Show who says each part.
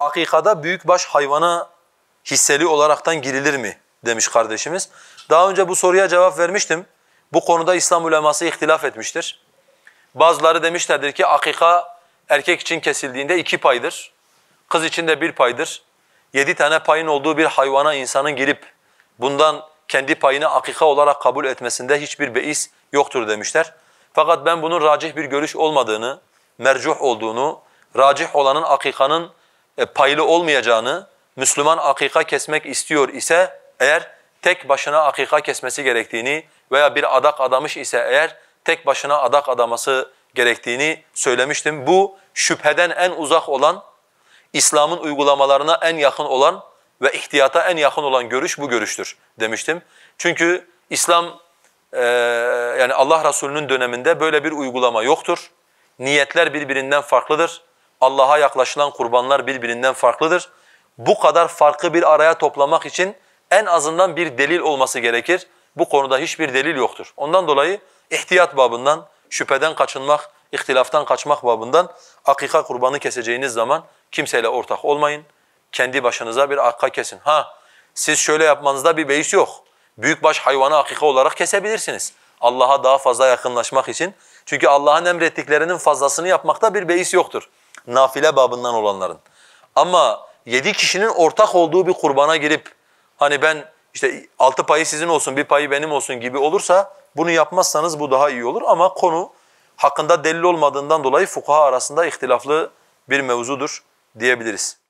Speaker 1: akikada baş hayvana hisseli olaraktan girilir mi demiş kardeşimiz. Daha önce bu soruya cevap vermiştim. Bu konuda İslam uleması ihtilaf etmiştir. Bazıları demişlerdir ki akika erkek için kesildiğinde iki paydır. Kız için de bir paydır. Yedi tane payın olduğu bir hayvana insanın girip bundan kendi payını akika olarak kabul etmesinde hiçbir beis yoktur demişler. Fakat ben bunun racih bir görüş olmadığını, mercuh olduğunu, racih olanın akikanın e, paylı olmayacağını Müslüman akika kesmek istiyor ise eğer tek başına akika kesmesi gerektiğini veya bir adak adamış ise eğer tek başına adak adaması gerektiğini söylemiştim. Bu şüpheden en uzak olan, İslam'ın uygulamalarına en yakın olan ve ihtiyata en yakın olan görüş bu görüştür demiştim. Çünkü İslam e, yani Allah Resulü'nün döneminde böyle bir uygulama yoktur. Niyetler birbirinden farklıdır. Allah'a yaklaşılan kurbanlar birbirinden farklıdır. Bu kadar farkı bir araya toplamak için en azından bir delil olması gerekir. Bu konuda hiçbir delil yoktur. Ondan dolayı ihtiyat babından, şüpheden kaçınmak, ihtilaftan kaçmak babından akika kurbanı keseceğiniz zaman kimseyle ortak olmayın. Kendi başınıza bir akka kesin. Ha siz şöyle yapmanızda bir beis yok. Büyükbaş hayvanı akika olarak kesebilirsiniz. Allah'a daha fazla yakınlaşmak için. Çünkü Allah'ın emrettiklerinin fazlasını yapmakta bir beis yoktur nafile babından olanların. Ama yedi kişinin ortak olduğu bir kurbana girip hani ben işte altı payı sizin olsun bir payı benim olsun gibi olursa bunu yapmazsanız bu daha iyi olur ama konu hakkında delil olmadığından dolayı fukaha arasında ihtilaflı bir mevzudur diyebiliriz.